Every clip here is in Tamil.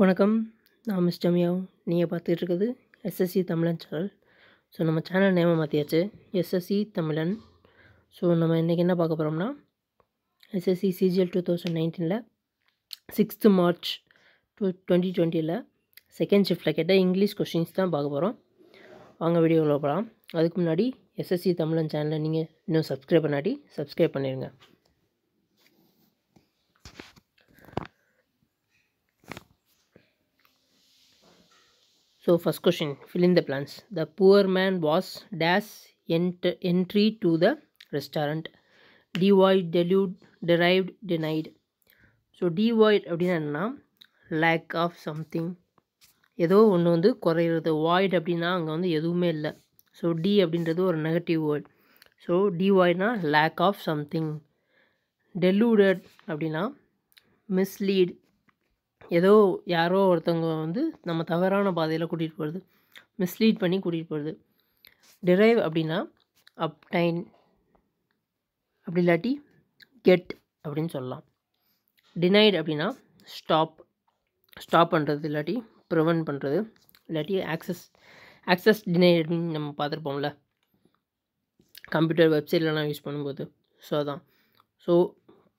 வணக்கம் நான் மிஸ் ஜமியாவும் நீங்கள் பார்த்துட்டு இருக்கிறது எஸ்எஸ்சி தமிழன் சேனல் ஸோ நம்ம சேனல் நேமை மாற்றியாச்சு எஸ்எஸ்சி தமிழன் ஸோ நம்ம இன்றைக்கி என்ன பார்க்க போகிறோம்னா எஸ்எஸ்சி சிஜிஎல் டூ தௌசண்ட் நைன்டீனில் சிக்ஸ்த்து மார்ச் டூ டுவெண்ட்டி டுவெண்ட்டியில் செகண்ட் ஷிஃப்ட்டில் கேட்ட இங்கிலீஷ் கொஷின்ஸ் தான் பார்க்க போகிறோம் வாங்க வீடியோவில் போகலாம் அதுக்கு முன்னாடி எஸ்எஸ்சி தமிழன் சேனலை நீங்கள் இன்னும் சப்ஸ்கிரைப் பண்ணாடி சப்ஸ்கிரைப் பண்ணிடுங்க so first question fill in the blanks the poor man was days and entry to the restaurant devoid deluded derived denied so devoid அப்படின்னா என்னென்னா லேக் ஆஃப் சம்திங் ஏதோ ஒன்று வந்து குறையிறது வாய்ட் அப்படின்னா அங்கே வந்து எதுவுமே இல்லை ஸோ டி அப்படின்றது ஒரு நெகட்டிவ் வேர்ட் ஸோ டிவாய்ட்னா லேக் ஆஃப் சம்திங் டெலூடட் அப்படின்னா மிஸ்லீட் ஏதோ யாரோ ஒருத்தவங்க வந்து நம்ம தவறான பாதையில் கூட்டிகிட்டு போகிறது மிஸ்லீட் பண்ணி கூட்டிகிட்டு போகிறது டிரைவ் அப்படின்னா அப்டைன் அப்படி இல்லாட்டி கெட் அப்படின்னு சொல்லலாம் டினைட் அப்படின்னா ஸ்டாப் ஸ்டாப் பண்ணுறது இல்லாட்டி ப்ரிவென்ட் பண்ணுறது இல்லாட்டி ஆக்சஸ் ஆக்சஸ் டினைடுன்னு நம்ம பார்த்துருப்போம்ல கம்ப்யூட்டர் வெப்சைட்லலாம் யூஸ் பண்ணும்போது ஸோ அதான் so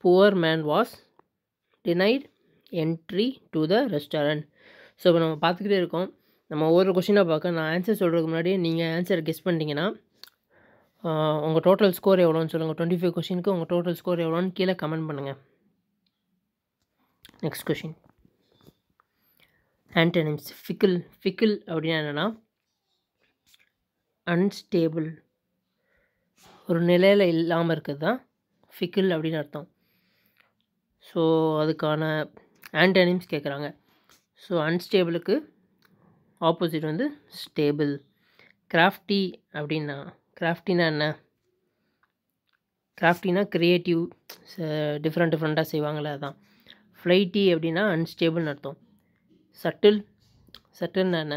poor man was denied entry to the restaurant so இப்போ நம்ம பார்த்துக்கிட்டே இருக்கோம் நம்ம ஒவ்வொரு கொஷினாக பார்க்க நான் ஆன்சர் சொல்கிறதுக்கு முன்னாடி நீங்கள் ஆன்சர் கெஸ் பண்ணிட்டீங்கன்னா உங்கள் டோட்டல் ஸ்கோர் எவ்வளோன்னு சொல்லுங்கள் டுவெண்ட்டி ஃபைவ் கொஷினுக்கு உங்கள் டோட்டல் ஸ்கோர் எவ்வளோன்னு கீழே கமெண்ட் பண்ணுங்கள் next question antonyms fickle fickle அப்படின்னா என்னென்னா அன்ஸ்டேபிள் ஒரு நிலையில் இல்லாமல் இருக்கிறது தான் ஃபிக்கிள் அப்படின்னு அர்த்தம் ஸோ அதுக்கான ஆண்டனிம்ஸ் கேட்குறாங்க ஸோ அன்ஸ்டேபிளுக்கு ஆப்போசிட் வந்து ஸ்டேபிள் கிராஃப்டி அப்படின்னா கிராஃப்டினா என்ன கிராஃப்டினா க்ரியேட்டிவ் டிஃப்ரெண்ட் டிஃப்ரெண்ட்டாக செய்வாங்களே அதான் ஃப்ளைட்டி அப்படின்னா அன்ஸ்டேபிள்னு அர்த்தம் சட்டில் சட்டில்னா என்ன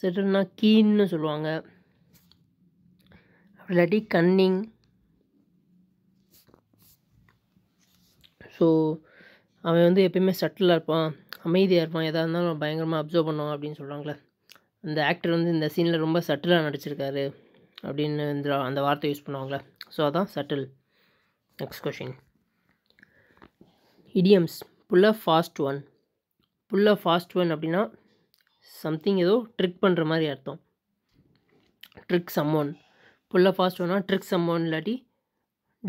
சட்டில்னா கீன்னு சொல்லுவாங்க இல்லாட்டி கன்னிங் ஸோ அவன் வந்து எப்பயுமே சட்டிலாக இருப்பான் அமைதியாக இருப்பான் எதாக இருந்தாலும் பயங்கரமாக அப்சர்வ் பண்ணுவான் அப்படின்னு சொல்கிறாங்களே அந்த ஆக்டர் வந்து இந்த சீனில் ரொம்ப சட்டிலாக நடிச்சிருக்காரு அப்படின்னு இந்த அந்த வார்த்தை யூஸ் பண்ணுவாங்களே ஸோ அதான் subtle next question idioms pull a fast one pull a fast one அப்படின்னா சம்திங் ஏதோ ட்ரிக் பண்ணுற மாதிரி அர்த்தம் ட்ரிக் சம்மோன் புல்ல ஃபாஸ்ட் ஒன்னா ட்ரிக் சம்மோன் இல்லாட்டி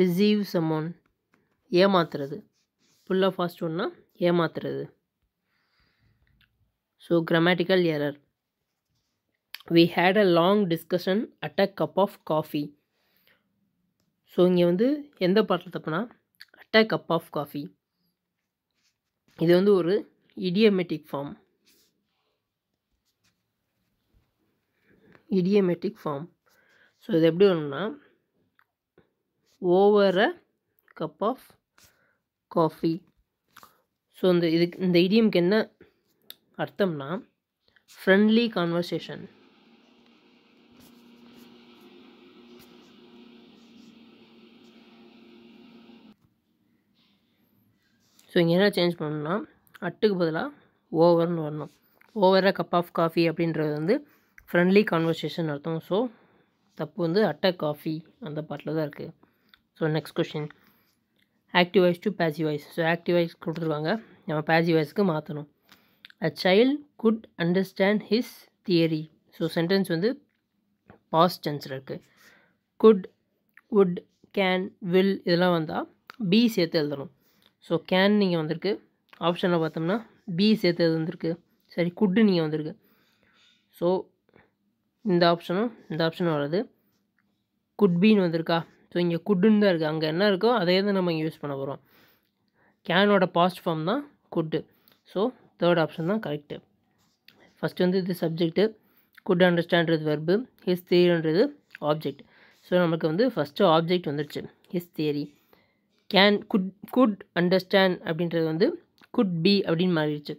டிசீவ் சம்மோன் ஏமாத்துறது புல் ஆஃப் ஒன்றா ஏமாத்துறது so grammatical error we had a long discussion at a cup of coffee so இங்கே வந்து எந்த பாட்டில் தப்புனா at a cup of coffee இது வந்து ஒரு idiomatic form idiomatic form so இது எப்படி வரணும்னா over a cup of coffee so இந்த இதுக்கு இந்த இடியம்க்கு என்ன அர்த்தம்னா ஃப்ரெண்ட்லி கான்வர்சேஷன் ஸோ இங்கே என்ன சேஞ்ச் பண்ணணும்னா அட்டுக்கு பதிலாக ஓவர்னு வரணும் ஓவராக கப் ஆஃப் காஃபி அப்படின்றது வந்து ஃப்ரெண்ட்லி கான்வர்சேஷன் அர்த்தம் ஸோ தப்பு வந்து அட்டை காஃபி அந்த பாட்டில் தான் இருக்குது so next question active voice to passive voice so active voice கொடுத்துருவாங்க நம்ம பேசிவ் வாய்ஸ்க்கு மாற்றணும் a child could understand his theory so sentence வந்து பாஸ்ட் டென்ஸில் இருக்குது குட் வுட் கேன் வில் இதெல்லாம் வந்தால் பி சேர்த்து எழுதணும் ஸோ கேன் நீங்கள் வந்திருக்கு ஆப்ஷனில் பார்த்தோம்னா பி சேர்த்து வந்திருக்கு சரி குட்டு நீங்கள் வந்திருக்கு ஸோ இந்த ஆப்ஷனும் இந்த ஆப்ஷனும் வராது பீன்னு வந்திருக்கா ஸோ இங்கே குட்டுன்னு தான் இருக்குது அங்கே என்ன இருக்கோ அதே தான் நம்ம இங்கே யூஸ் பண்ண போகிறோம் கேனோட பாஸ்ட் ஃபார்ம் தான் குட்டு ஸோ தேர்ட் ஆப்ஷன் தான் கரெக்டு ஃபஸ்ட்டு வந்து இது சப்ஜெக்ட்டு குட் அண்டர்ஸ்டாண்ட்றது வெர்பு ஹிஸ் தியரின்றது ஆப்ஜெக்ட் ஸோ நமக்கு வந்து ஃபஸ்ட்டு ஆப்ஜெக்ட் வந்துடுச்சு his theory can could could understand அப்படின்றது வந்து குட் பி அப்படின்னு மாறிடுச்சு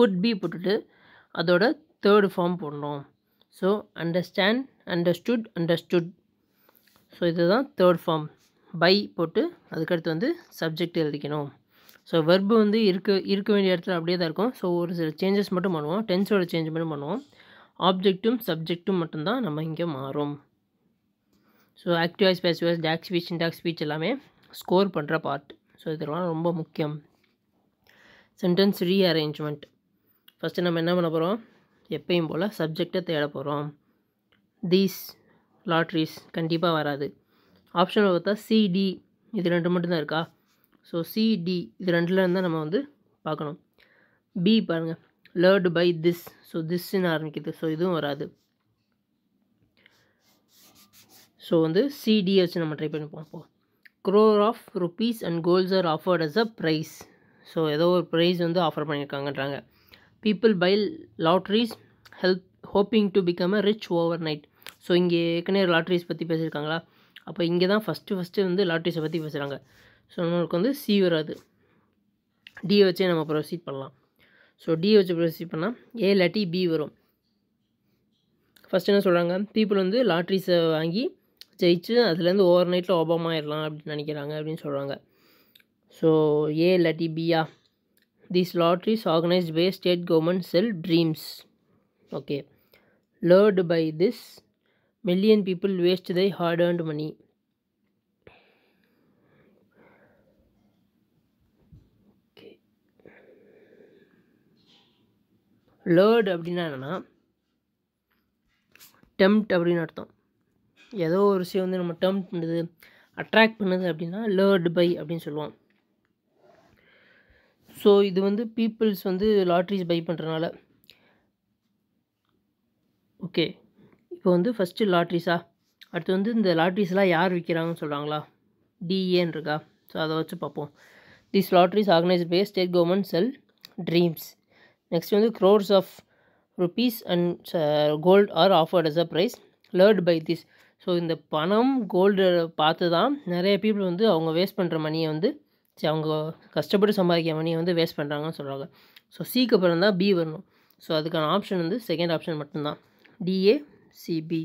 குட் பி போட்டுட்டு அதோட தேர்டு ஃபார்ம் போடணும் so understand understood understood so இதுதான் தேர்ட் ஃபார்ம் பை போட்டு அதுக்கடுத்து வந்து சப்ஜெக்ட் எழுதிக்கணும் ஸோ வெர்பு வந்து இருக்க இருக்க வேண்டிய இடத்துல அப்படியே தான் இருக்கும் ஸோ ஒரு சில சேஞ்சஸ் மட்டும் பண்ணுவோம் டென்ஸோட சேஞ்ச் மட்டும் பண்ணுவோம் ஆப்ஜெக்ட்டும் சப்ஜெக்ட்டும் மட்டும்தான் நம்ம இங்கே மாறும் so active voice voice direct speech indirect speech எல்லாமே ஸ்கோர் பண்ணுற பார்ட் ஸோ இதெல்லாம் ரொம்ப முக்கியம் சென்டென்ஸ் ரீஅரேஞ்ச்மெண்ட் ஃபஸ்ட்டு நம்ம என்ன பண்ண போகிறோம் எப்பயும் போல் சப்ஜெக்டை தேட போகிறோம் தீஸ் லாட்ரிஸ் கண்டிப்பாக வராது ஆப்ஷனில் பார்த்தா சிடி இது ரெண்டு மட்டும்தான் இருக்கா ஸோ சிடி இது ரெண்டில் இருந்தால் நம்ம வந்து பார்க்கணும் பி பாருங்கள் லேர்டு பை திஸ் ஸோ திஸ்ன்னு ஆரம்பிக்குது ஸோ இதுவும் வராது ஸோ வந்து சிடியை வச்சு நம்ம ட்ரை பண்ணி பார்ப்போம் crore of rupees and gold are offered as a prize so ஏதோ ஒரு ப்ரைஸ் வந்து ஆஃபர் பண்ணியிருக்காங்கன்றாங்க people buy lotteries help hoping to become a rich overnight so இங்கே ஏற்கனவே லாட்ரிஸ் பற்றி பேசியிருக்காங்களா அப்போ இங்கே தான் ஃபஸ்ட்டு ஃபஸ்ட்டு வந்து லாட்ரிஸை பற்றி பேசுகிறாங்க ஸோ நம்மளுக்கு வந்து சி வராது டி வச்சே நம்ம ப்ரொசீட் பண்ணலாம் ஸோ டி வச்சு ப்ரொசீட் பண்ணால் ஏ இல்லாட்டி பி வரும் ஃபஸ்ட்டு என்ன சொல்கிறாங்க பீப்புள் வந்து லாட்ரிஸை வாங்கி ஜெயிச்சு அதுலேருந்து ஓவர் நைட்டில் ஓபமாக ஆயிடலாம் அப்படின்னு நினைக்கிறாங்க அப்படின்னு சொல்கிறாங்க ஸோ ஏ லட்டி பியா these lotteries organised by state government sell dreams okay lured by this million people waste their hard and money lured lured அப்படின்னா என்னென்னா டெம்ட் அப்படின்னு அர்த்தம் ஏதோ ஒரு விஷயம் வந்து நம்ம டெம்ப் பண்ணுது அட்ராக்ட் பண்ணுது அப்படின்னா லேர்டு பை அப்படின்னு சொல்லுவோம் ஸோ இது வந்து பீப்புள்ஸ் வந்து லாட்ரிஸ் பை பண்ணுறனால ஓகே இப்போ வந்து ஃபஸ்ட்டு லாட்ரிஸா அடுத்து வந்து இந்த லாட்ரிஸ்லாம் யார் விற்கிறாங்கன்னு சொல்கிறாங்களா டிஏன்னு இருக்கா ஸோ அதை வச்சு பார்ப்போம் this lotteries organise by state government sell dreams next வந்து crores of rupees and gold are offered as a prize lured by this so இந்த பணம் கோல்டு பார்த்து தான் நிறைய பீப்புள் வந்து அவங்க வேஸ்ட் பண்ணுற மணியை வந்து சரி அவங்க கஷ்டப்பட்டு சம்பாதிக்கிற மணியை வந்து வேஸ்ட் பண்ணுறாங்கன்னு சொல்கிறாங்க ஸோ சிக்கு அப்புறம் தான் பி வரணும் ஸோ அதுக்கான ஆப்ஷன் வந்து செகண்ட் ஆப்ஷன் மட்டும்தான் டிஏ சிபி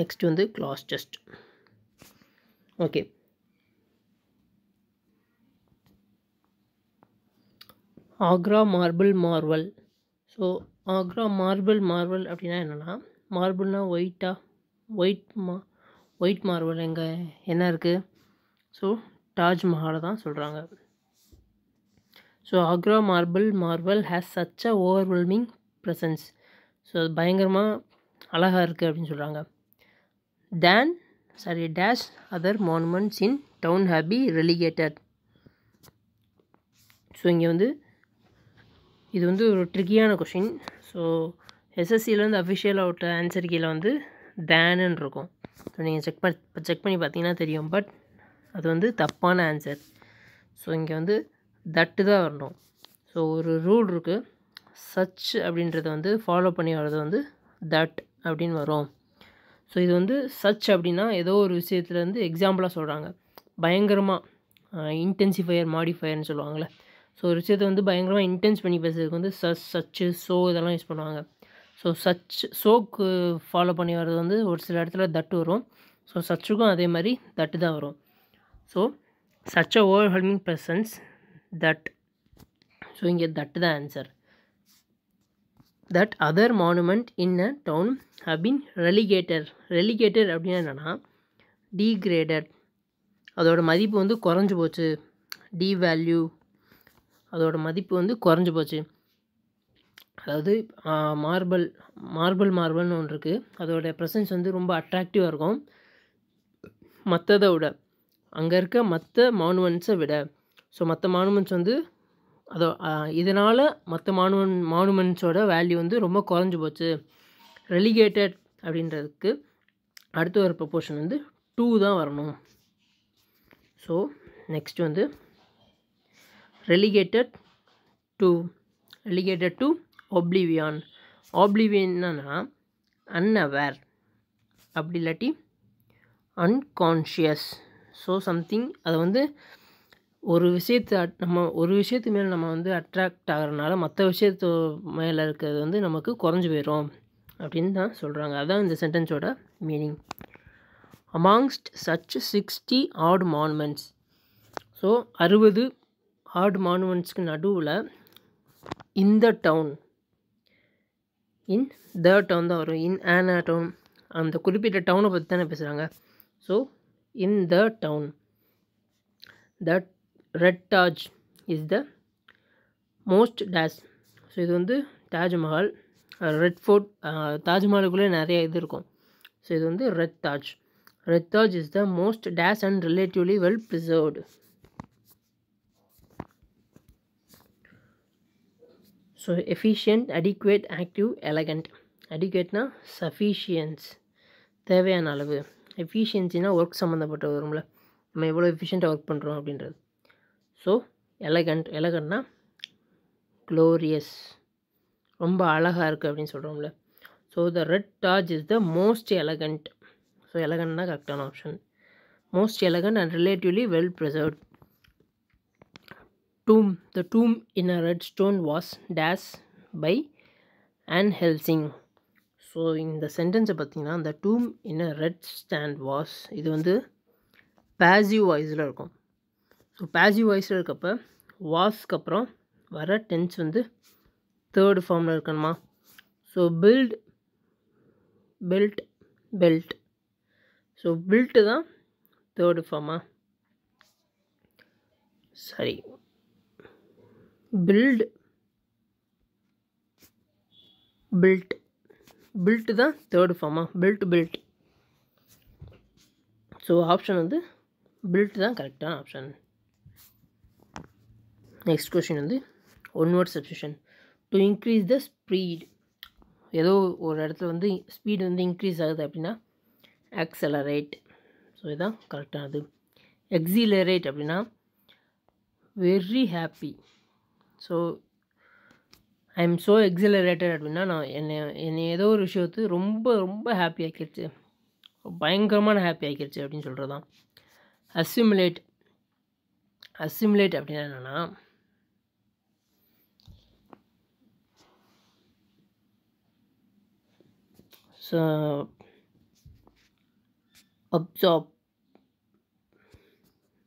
நெக்ஸ்ட் வந்து class test okay Agra marble marvel so Agra marble marvel அப்படின்னா என்னென்னா மார்பிள்னால் ஒயிட்டாக ஒயிட் மா ஒயிட் மார்வல் எங்கே என்ன இருக்குது ஸோ தாஜ்மஹாலை தான் சொல்கிறாங்க so Agra marble marvel has such a overwhelming presence so அது பயங்கரமாக அழகாக இருக்குது அப்படின்னு சொல்கிறாங்க then sorry dash other monuments in town hobby relegated so இங்கே வந்து இது வந்து ஒரு ட்ரிக்கியான கொஷின் ஸோ எஸ்எஸ்சியில் வந்து அஃபிஷியல் விட்ட ஆன்சர் கீழே வந்து தேனுன்னு இருக்கும் ஸோ நீங்கள் செக் பண்ணி செக் பண்ணி பார்த்தீங்கன்னா தெரியும் பட் அது வந்து தப்பான ஆன்சர் ஸோ இங்கே வந்து தட்டு தான் வரணும் ஸோ ஒரு ரூல் இருக்குது சச் அப்படின்றத வந்து ஃபாலோ பண்ணி வர்றது வந்து தட் அப்படின்னு வரும் ஸோ இது வந்து சச் அப்படின்னா ஏதோ ஒரு விஷயத்தில் வந்து எக்ஸாம்பிளாக சொல்கிறாங்க பயங்கரமாக இன்டென்சிஃபையர் மாடிஃபையர்னு சொல்லுவாங்கள்ல ஸோ ஒரு விஷயத்தை வந்து பயங்கரமாக இன்டென்ஸ் பண்ணி பேசுறதுக்கு வந்து சச் சச்சு ஸோ இதெல்லாம் யூஸ் பண்ணுவாங்க ஸோ சச் ஷோக்கு ஃபாலோ பண்ணி வர்றது வந்து ஒரு சில இடத்துல தட்டு வரும் ஸோ சச்சுக்கும் அதே மாதிரி தட்டு தான் வரும் so such a over helming persons that so இங்கே that the answer that other monument in a town have been relegator relegator அப்படின்னா என்னென்னா degraded அதோடய மதிப்பு வந்து குறைஞ்சி போச்சு டிவேல்யூ அதோடய மதிப்பு வந்து குறைஞ்சி போச்சு அதாவது மார்பல் மார்பல் மார்பல்னு ஒன்று இருக்குது அதோடய ப்ரெசன்ஸ் வந்து ரொம்ப அட்ராக்டிவாக இருக்கும் மற்றதை விட அங்கே இருக்க மற்ற மானுமெண்ட்ஸை விட ஸோ மற்ற மானுமெண்ட்ஸ் வந்து அதோ இதனால் மற்ற மானுமன் மானுமெண்ட்ஸோட வேல்யூ வந்து ரொம்ப குறைஞ்சி போச்சு ரெலிகேட்டட் அப்படின்றதுக்கு அடுத்த ஒரு ப்ரப்போர்ஷன் வந்து டூ தான் வரணும் ஸோ நெக்ஸ்ட் வந்து relegated to relegated to oblivion ஆப்ளிவியன்னா அன்அவேர் அப்படி இல்லாட்டி அன்கான்ஷியஸ் ஸோ சம்திங் அதை வந்து ஒரு விஷயத்தை நம்ம ஒரு விஷயத்து மேலே நம்ம வந்து அட்ராக்ட் ஆகிறனால மற்ற விஷயத்து மேலே இருக்கிறது வந்து நமக்கு குறைஞ்சி போயிடும் அப்படின்னு தான் சொல்கிறாங்க அதுதான் இந்த சென்டென்ஸோட meaning amongst such sixty odd monuments so அறுபது ஆட் மானுமெண்ட்ஸ்க்கு நடுவில் இந்த டவுன் இன் த டவுன் தான் வரும் இன் ஆனா டவுன் அந்த குறிப்பிட்ட டவுனை பற்றி தானே பேசுகிறாங்க so in the town that red Taj is the most days so இது வந்து தாஜ்மஹால் ரெட் ஃபோர்ட் தாஜ்மஹாலுக்குள்ளே நிறைய இது இருக்கும் ஸோ இது வந்து red Taj red Taj is the most days and relatively well preserved so efficient adequate active elegant அடிக்குவேட்னா சஃபிஷியன்ஸ் தேவையான அளவு எஃபிஷியன்சினா ஒர்க் சம்மந்தப்பட்ட வரும்ல நம்ம எவ்வளோ எஃபிஷியண்ட்டாக ஒர்க் பண்ணுறோம் அப்படின்றது ஸோ எலகண்ட் எலகண்ட்னா க்ளோரியஸ் ரொம்ப அழகாக இருக்குது அப்படின்னு சொல்கிறோம்ல so the red Taj is the most elegant so எலகண்ட்னா கரெக்டான option most elegant and relatively well preserved dome the dome in a red stone was days by and helsing so இந்த சென்டென்ஸை பார்த்தீங்கன்னா அந்த dome in a red stand was இது வந்து பேசிவ் வாய்ஸில் இருக்கும் ஸோ பேசிவ் வாய்ஸில் இருக்கப்ப வாஸ்க்கு அப்புறம் வர டென்ஸ் வந்து தேர்டு ஃபார்மில் இருக்கணுமா so build belt belt so build தான் தேர்டு ஃபார்மா சரி பில்ட் பில்ட் பில்ட்டு தான் தேர்டு ஃபார்மா பில்ட் பில்ட் ஸோ ஆப்ஷன் வந்து பில்ட் தான் கரெக்டான ஆப்ஷன் நெக்ஸ்ட் கொஷின் வந்து onward substitution to increase the speed ஏதோ ஒரு இடத்துல வந்து ஸ்பீடு வந்து இன்க்ரீஸ் ஆகுது அப்படின்னா ஆக்சலரேட் ஸோ இதுதான் கரெக்டானது எக்ஸிலரேட் அப்படின்னா very happy so I am so accelerated அப்படின்னா நான் என்னை என்னை ஏதோ ஒரு விஷயத்து ரொம்ப ரொம்ப ஹாப்பி ஆக்கிடுச்சு பயங்கரமான ஹாப்பி ஆக்கிடுச்சு அப்படின்னு சொல்கிறது தான் அசிமுலேட் அசிமுலேட் அப்படின்னா என்னென்னா uh, அப்சார்ப்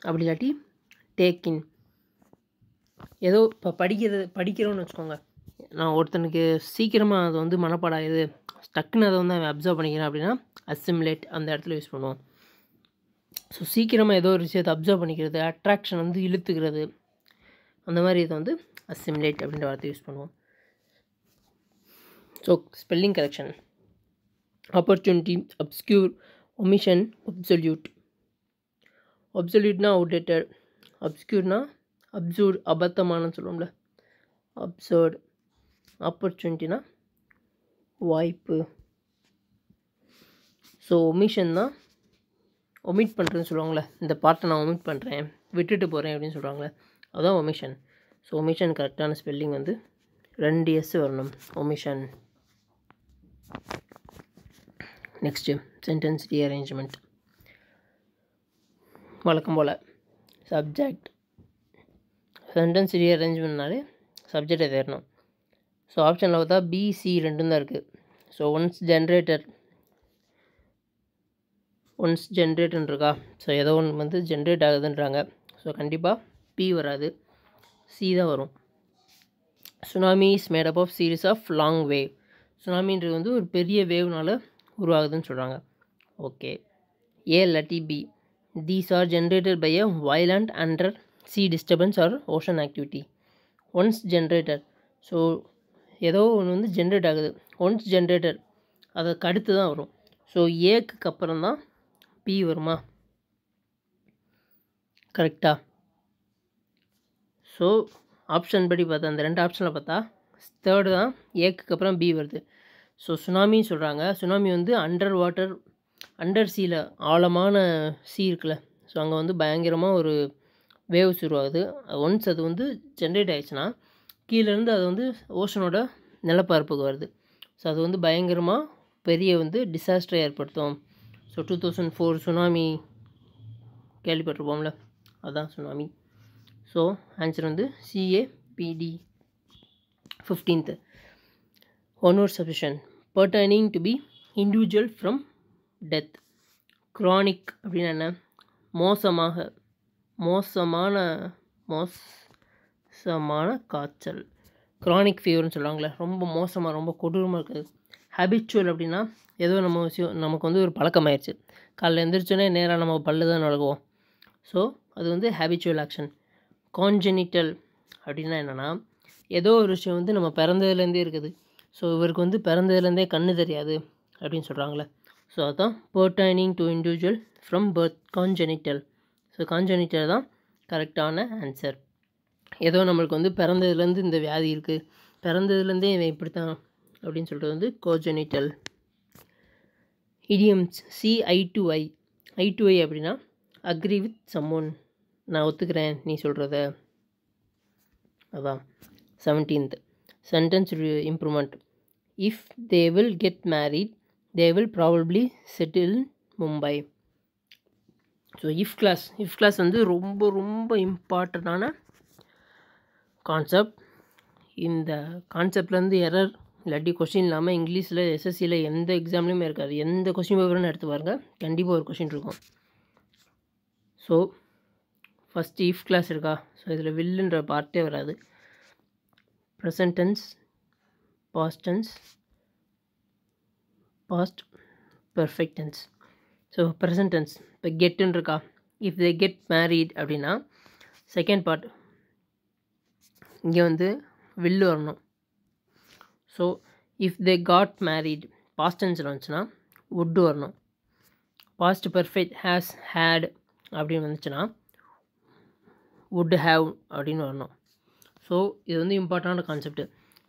அப்படி இல்லாட்டி டேக்கின் ஏதோ இப்போ படிக்கிறது படிக்கிறோன்னு வச்சுக்கோங்க நான் ஒருத்தனுக்கு சீக்கிரமாக அது வந்து மனப்பாடாகுது டக்குன்னு அதை வந்து அவன் அப்சர்வ் பண்ணிக்கிறேன் அப்படின்னா அசிமுலேட் அந்த இடத்துல யூஸ் பண்ணுவோம் ஸோ சீக்கிரமாக ஏதோ ஒரு விஷயத்தை அப்சர்வ் பண்ணிக்கிறது அட்ராக்ஷன் வந்து இழுத்துக்கிறது அந்த மாதிரி இதை வந்து அசிமுலேட் அப்படின்ற வார்த்தை யூஸ் பண்ணுவோம் so spelling correction opportunity obscure omission obsolete. அப்சல்யூட்னா அவுடேட்டட் அப்ஸ்கியூர்னா அப்சூர் அபத்தமானன்னு சொல்லுவோம்ல அப்சர்ட் ஆப்பர்ச்சுனிட்டினா வாய்ப்பு ஸோ ஒமிஷன் தான் ஒமிட் பண்ணுறேன்னு சொல்லுவாங்களே இந்த பாட்டை நான் ஒமிட் பண்ணுறேன் விட்டுட்டு போகிறேன் அப்படின்னு சொல்கிறாங்களே அதுதான் ஒமிஷன் ஸோ ஒமிஷன் கரெக்டான ஸ்பெல்லிங் வந்து ரெண்டு எஸ் வரணும் ஒமிஷன் நெக்ஸ்ட்டு சென்டென்ஸ் ரீஅரேஞ்ச்மெண்ட் வழக்கம் போல் சப்ஜெக்ட் சென்டென்ஸ் ரீஅரேஞ்ச்மெண்ட்னாலே சப்ஜெக்டை தேரணும் ஸோ ஆப்ஷனில் பார்த்தா பிசி ரெண்டும் தான் இருக்குது so once generator once generator இருக்கா ஸோ ஏதோ ஒன்று வந்து ஜென்ரேட் ஆகுதுன்றாங்க ஸோ கண்டிப்பாக பி வராது சி தான் வரும் tsunami is made up of series of long wave சுனாமின்றது வந்து ஒரு பெரிய வேவ்னால உருவாகுதுன்னு சொல்கிறாங்க ஓகே ஏ இல்லாட்டி B these are generated by a violent under sea disturbance or ocean activity once generator so ஏதோ ஒன்று வந்து ஜென்ரேட் ஆகுது ஒன்ஸ் ஜென்ரேட்டர் அதுக்கு அடுத்து தான் வரும் ஸோ ஏக்கு அப்புறம் தான் பி வருமா கரெக்டாக ஸோ ஆப்ஷன் படி பார்த்தா அந்த ரெண்டு ஆப்ஷனில் பார்த்தா தேர்டு தான் ஏக்கு அப்புறம் பி வருது ஸோ சுனாமின்னு சொல்கிறாங்க சுனாமி வந்து அண்டர் வாட்டர் அண்டர் சீல ஆழமான சீ இருக்குல்ல ஸோ அங்கே வந்து பயங்கரமாக ஒரு வேவ்ஸ் உருவாகுது ஒன்ஸ் அது வந்து ஜென்ரேட் ஆகிடுச்சுன்னா கீழேருந்து அது வந்து ஓஷனோட நிலப்பரப்புக்கு வருது ஸோ அது வந்து பயங்கரமாக பெரிய வந்து டிசாஸ்டரை ஏற்படுத்தும் so two thousand four tsunami கேள்விப்பட்டிருப்போம்ல அதுதான் சுனாமி ஸோ ஆன்சர் வந்து CABD fifteenth or option pertaining to be individual from death chronic அப்படின்னா என்ன மோசமாக மோசமான மோசமான காய்ச்சல் க்ரானிக் ஃபீவர்னு சொல்லுவாங்களே ரொம்ப மோசமாக ரொம்ப கொடூரமாக இருக்குது ஹேபிச்சுவல் அப்படின்னா ஏதோ நம்ம விஷயம் நமக்கு வந்து ஒரு ஆயிடுச்சு காலைல எழுந்திரிச்சோன்னே நேராக நம்ம பல்லு தான் நடக்குவோம் ஸோ அது வந்து ஹேபிச்சுவல் ஆக்ஷன் கான்ஜெனிட்டல் அப்படின்னா என்னென்னா ஏதோ ஒரு விஷயம் வந்து நம்ம பிறந்ததுலேருந்தே இருக்குது ஸோ இவருக்கு வந்து பிறந்ததுலேருந்தே கண்ணு தெரியாது அப்படின்னு சொல்கிறாங்களே ஸோ அதுதான் pertaining to individual from birth congenital so congenital தான் கரெக்டான ஆன்சர் ஏதோ நம்மளுக்கு வந்து பிறந்ததுலேருந்து இந்த வியாதி இருக்குது பிறந்ததுலேருந்தே இவன் இப்படி தான் அப்படின்னு சொல்கிறது வந்து congenital idioms see eye to eye eye to eye அப்படின்னா அக்ரி வித் சம்மோன் நான் ஒத்துக்கிறேன் நீ சொல்கிறத அதான் seventeenth sentence improvement if they will get married they will probably settle Mumbai so if clause if clause வந்து ரொம்ப ரொம்ப இம்பார்ட்டண்ட்டான கான்செப்ட் இந்த கான்செப்ட்லேருந்து எரர் இல்லாட்டி கொஷின் இல்லாமல் இங்கிலீஷில் எஸ்எஸ்சியில் எந்த எக்ஸாம்லேயுமே இருக்காது எந்த கொஷின் பேப்பர்னு எடுத்து பாருங்க கண்டிப்பாக ஒரு கொஷின் இருக்கும் ஸோ ஃபஸ்ட்டு இஃப் கிளாஸ் இருக்கா ஸோ இதில் வில்லுன்ற பார்ட்டே வராது present tense past tense past perfect tense so present tense இப்போ கெட்டுன்னு இருக்கா இஃப் தே கெட் மேரீட் அப்படின்னா செகண்ட் பார்ட் இங்கே வந்து வில்லு வரணும் so if they got married பாஸ்டன்ஸில் வந்துச்சுன்னா உட்டு வரணும் பாஸ்ட் பர்ஃபெக்ட் ஹேஸ் ஹேட் அப்படின்னு வந்துச்சுன்னா வுட் ஹேவ் அப்படின்னு வரணும் ஸோ இது வந்து இம்பார்ட்டண்டான கான்செப்ட்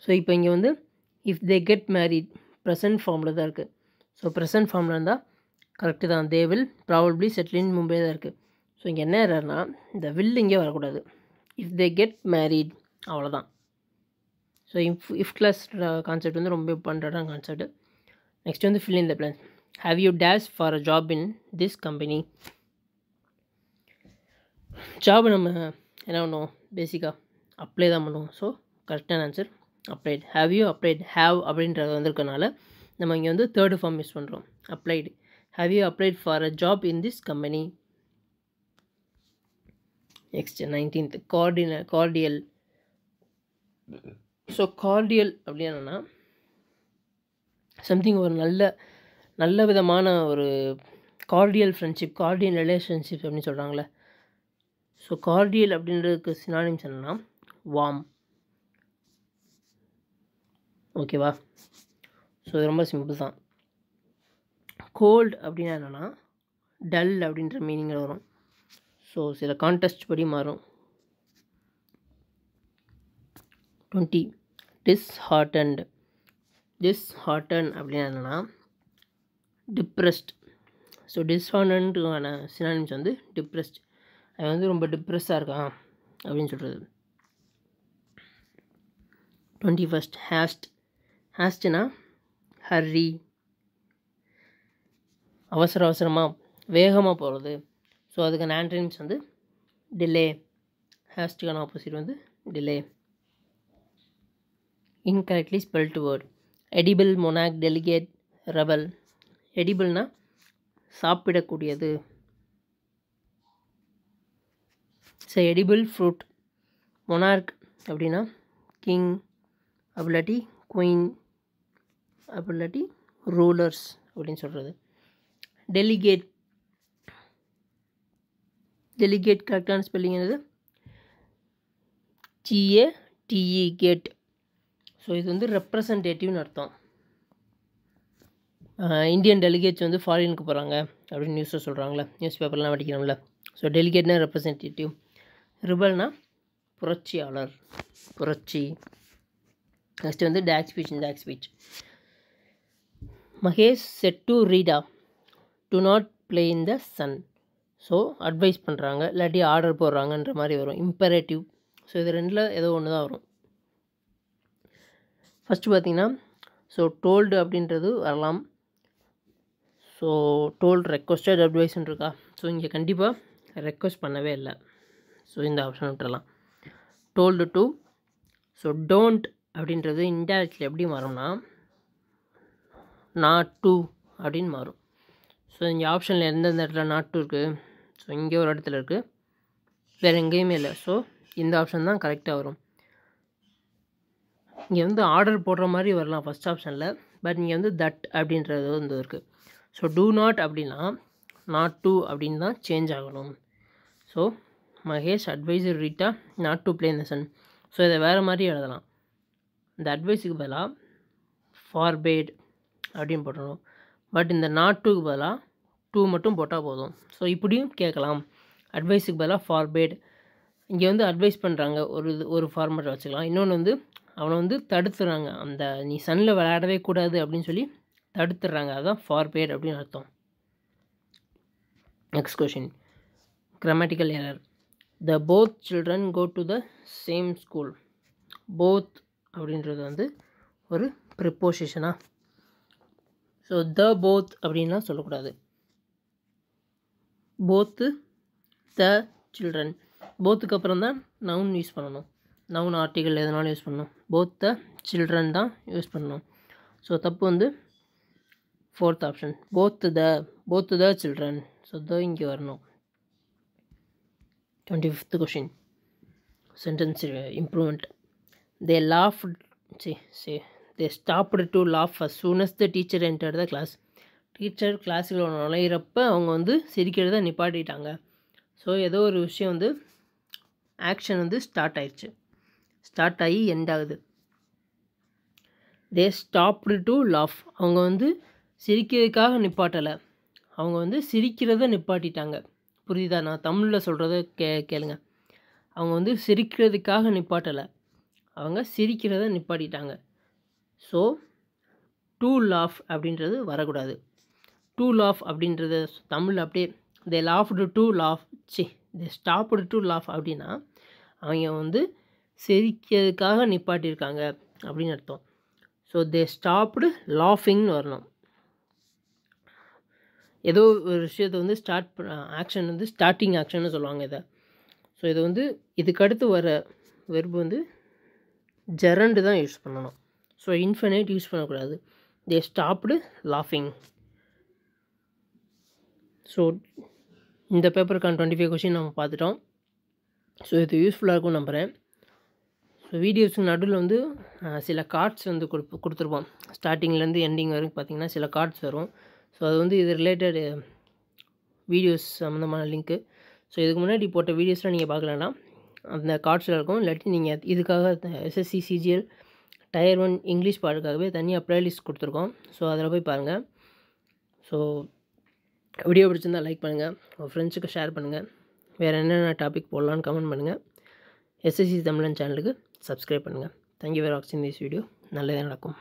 ஸோ இப்போ இங்கே வந்து if they get married present ஃபார்மில் தான் இருக்குது ஸோ ப்ரெசன்ட் ஃபார்மில் இருந்தால் கரெக்டு தான் they will probably settle in Mumbai தான் இருக்குது ஸோ இங்கே என்ன ஏறாருன்னா இந்த வில் இங்கே வரக்கூடாது இஃப் தே கெட் மேரிட் அவ்வளோதான் so if if clause concept வந்து ரொம்ப பண்ணுறான கான்செப்ட் நெக்ஸ்ட் வந்து fill in the blank have you days for a job in this company job நம்ம என்ன பண்ணுவோம் பேசிக்காக அப்ளை தான் பண்ணுவோம் ஸோ கரெக்டான answer applied have you applied have அப்படின்றது வந்திருக்கனால நம்ம இங்கே வந்து தேர்டு ஃபார்ம் யூஸ் பண்ணுறோம் applied have you applied for a job in this company next nineteenth கார்டின cordial so cordial அப்படின்னா சம்திங் ஒரு நல்ல நல்ல விதமான ஒரு கார்டியல் ஃப்ரெண்ட்ஷிப் கார்டியல் ரிலேஷன்ஷிப் அப்படின்னு சொல்கிறாங்களே ஸோ கார்டியல் அப்படின்றதுக்கு சினானிம்ஸ் என்னென்னா வாம் ஓகேவா ஸோ இது ரொம்ப சிம்பிள் தான் கோல்டு அப்படின்னா என்னென்னா டல் அப்படின்ற மீனிங்கில் வரும் ஸோ சில கான்டெஸ்ட் படி மாறும் டுவெண்ட்டி டிஸ்ஹார்டன்டு டிஸ்ஹார்டன் அப்படின்னா என்னென்னா டிப்ரெஸ்ட் ஸோ டிஸ்ஹார்டன்ட்டுக்கான சினானிம்ஸ் வந்து டிப்ரெஸ்ட் அது வந்து ரொம்ப டிப்ரெஸ்ஸாக இருக்கான் அப்படின்னு சொல்கிறது டுவெண்ட்டி ஃபஸ்ட் ஹேஸ்ட் ஆஸ்டுனா ஹர்ரி அவசர அவசரமாக வேகமாக போகிறது ஸோ அதுக்கான நான்ட்ரின்ஸ் வந்து டிலே ஹாஸ்டிகான ஆப்போசிட் வந்து delay incorrectly spelled word edible மொனாக் டெலிகேட் ரபல் எடிபிள்னா சாப்பிடக்கூடியது ஸோ எடிபிள் ஃப்ரூட் மொனார்க் அப்படின்னா கிங் அப்படிலாட்டி குயின் அப்படி இல்லாட்டி ரூலர்ஸ் அப்படின்னு சொல்கிறது டெலிகேட் டெலிகேட் கரெக்டான ஸ்பெல்லிங் என்னது ஜிஏ டிஇ கேட் ஸோ இது வந்து ரெப்ரசன்டேட்டிவ்னு அர்த்தம் இந்தியன் டெலிகேட்ஸ் வந்து ஃபாரினுக்கு போகிறாங்க அப்படின்னு நியூஸில் சொல்கிறாங்களே நியூஸ் பேப்பர்லாம் படிக்கிறோம்ல ஸோ டெலிகேட்னா ரெப்ரசன்டேட்டிவ் ரிபல்னா புரட்சியாளர் புரட்சி நெக்ஸ்ட் வந்து take speech take speech Mahesh said to Rita to not play in the sun so advise பண்ணுறாங்க இல்லாட்டி ஆர்டர் போடுறாங்கன்ற மாதிரி வரும் இம்பரேட்டிவ் ஸோ இது ரெண்டில் ஏதோ ஒன்று தான் வரும் ஃபஸ்ட்டு பார்த்தீங்கன்னா ஸோ டோல்டு அப்படின்றது வரலாம் ஸோ டோல்டு ரெக்வஸ்டட் அட்வைஸ்ன்னு இருக்கா ஸோ இங்கே கண்டிப்பாக ரெக்வஸ்ட் பண்ணவே இல்லை ஸோ இந்த ஆப்ஷன் விட்டுறலாம் டோல்டு டூ ஸோ டோன்ட் அப்படின்றது இன்டேரக்ட்லி எப்படி வரும்னா நாட் டூ அப்படின்னு மாறும் ஸோ இங்கே ஆப்ஷனில் எந்தெந்த இடத்துல நாட் டூ இருக்குது ஸோ இங்கே ஒரு இடத்துல இருக்குது வேறு எங்கேயுமே இல்லை ஸோ இந்த ஆப்ஷன் தான் கரெக்டாக வரும் இங்கே வந்து ஆர்டர் போடுற மாதிரி வரலாம் ஃபஸ்ட் ஆப்ஷனில் பட் இங்கே வந்து தட் அப்படின்றது வந்து இருக்குது ஸோ டூ நாட் அப்படின்னா நாட் டூ அப்படின்னு தான் சேஞ்ச் ஆகணும் so Mahesh advised Rita not to play இந்த சன் ஸோ இதை வேறு மாதிரி எழுதலாம் இந்த அட்வைஸுக்கு பதிலாக ஃபார்பேட் அப்படின்னு போட்டணும் பட் இந்த நாட் டூக்கு பதிலாக டூ மட்டும் போட்டால் போதும் ஸோ இப்படியும் கேட்கலாம் அட்வைஸுக்கு பதிலாக ஃபார்பேட் இங்கே வந்து அட்வைஸ் பண்ணுறாங்க ஒரு இது ஒரு ஃபார்மேட்டை வச்சுக்கலாம் இன்னொன்று வந்து அவனை வந்து தடுத்துடுறாங்க அந்த நீ சன்னில் விளையாடவே கூடாது அப்படின்னு சொல்லி தடுத்துடுறாங்க அதுதான் ஃபார்பேட் அப்படின்னு அர்த்தம் next question grammatical error the both children go to the same school both அப்படின்றது வந்து ஒரு ப்ரிப்போசிஷனாக ஸோ த போத் அப்படின்லாம் சொல்லக்கூடாது போத்து த சில்ட்ரன் போத்துக்கு அப்புறம் தான் நவுன் யூஸ் பண்ணணும் நவுன் ஆர்டிகல் எதனாலும் யூஸ் பண்ணணும் போத் த சில்ட்ரன் தான் யூஸ் பண்ணணும் ஸோ தப்பு வந்து ஃபோர்த் ஆப்ஷன் போத்து த போத்து த சில்ட்ரன் ஸோ த இங்கே வரணும் twenty fifth question sentence improvement they laughed சரி சரி they stopped to laugh as soon as the teacher enter the class teacher ஒன்று நுழையிறப்ப அவங்க வந்து சிரிக்கிறத நிப்பாட்டிட்டாங்க ஸோ ஏதோ ஒரு விஷயம் வந்து ஆக்ஷன் வந்து ஸ்டார்ட் ஆயிடுச்சு ஸ்டார்ட் ஆகி எண்ட் ஆகுது தே ஸ்டாப்டு டு லாஃப் அவங்க வந்து சிரிக்கிறதுக்காக நிப்பாட்டலை அவங்க வந்து சிரிக்கிறத நிப்பாட்டிட்டாங்க புரியுதா நான் தமிழில் சொல்கிறத கே கேளுங்க அவங்க வந்து சிரிக்கிறதுக்காக நிப்பாட்டலை அவங்க சிரிக்கிறத நிப்பாட்டிட்டாங்க ஸோ டூ லாஃப் அப்படின்றது வரக்கூடாது டூ லாஃப் அப்படின்றத தமிழ் அப்படியே they laughed to laugh C they stopped to laugh அப்படின்னா அவங்க வந்து செரிக்கிறதுக்காக நிப்பாட்டியிருக்காங்க அப்படின்னு அர்த்தம் ஸோ தே ஸ்டாப்டு லாஃபிங்னு வரணும் ஏதோ ஒரு விஷயத்தை வந்து ஸ்டார்ட் ஆக்ஷன் வந்து ஸ்டார்டிங் ஆக்ஷன்னு சொல்லுவாங்க இதை ஸோ இதை வந்து இதுக்கடுத்து வர வெறுப்பு வந்து ஜெரண்டு தான் யூஸ் பண்ணணும் ஸோ இன்ஃபினைட் யூஸ் பண்ணக்கூடாது தே ஸ்டாப்டு லாஃபிங் ஸோ இந்த பேப்பருக்கான டுவெண்ட்டி ஃபைவ் கொஷின் நம்ம பார்த்துட்டோம் ஸோ இது யூஸ்ஃபுல்லாக இருக்கும் நம்புகிறேன் ஸோ வீடியோஸுக்கு நடுவில் வந்து சில கார்ட்ஸ் வந்து கொடு கொடுத்துருப்போம் ஸ்டார்டிங்லேருந்து எண்டிங் வரைக்கும் பார்த்திங்கன்னா சில கார்ட்ஸ் வரும் ஸோ அது வந்து இது ரிலேட்டடு வீடியோஸ் சம்மந்தமான லிங்க்கு ஸோ இதுக்கு முன்னாடி போட்ட வீடியோஸ்லாம் நீங்கள் பார்க்கலன்னா அந்த கார்ட்ஸில் இருக்கும் இல்லாட்டி நீங்கள் இதுக்காக SSC CGL tier one English பாடுக்காகவே தனியாக ப்ளேலிஸ்ட் கொடுத்துருக்கோம் ஸோ அதில் போய் பாருங்கள் ஸோ வீடியோ பிடிச்சிருந்தால் லைக் பண்ணுங்கள் உங்கள் ஃப்ரெண்ட்ஸுக்கு ஷேர் பண்ணுங்கள் வேறு என்னென்ன டாபிக் போடலான்னு கமெண்ட் பண்ணுங்கள் எஸ்எஸ்சி தமிழன் சேனலுக்கு சப்ஸ்கிரைப் பண்ணுங்கள் தேங்க்யூ ஃபார் வாட்சிங் திஸ் வீடியோ நல்லதே நடக்கும்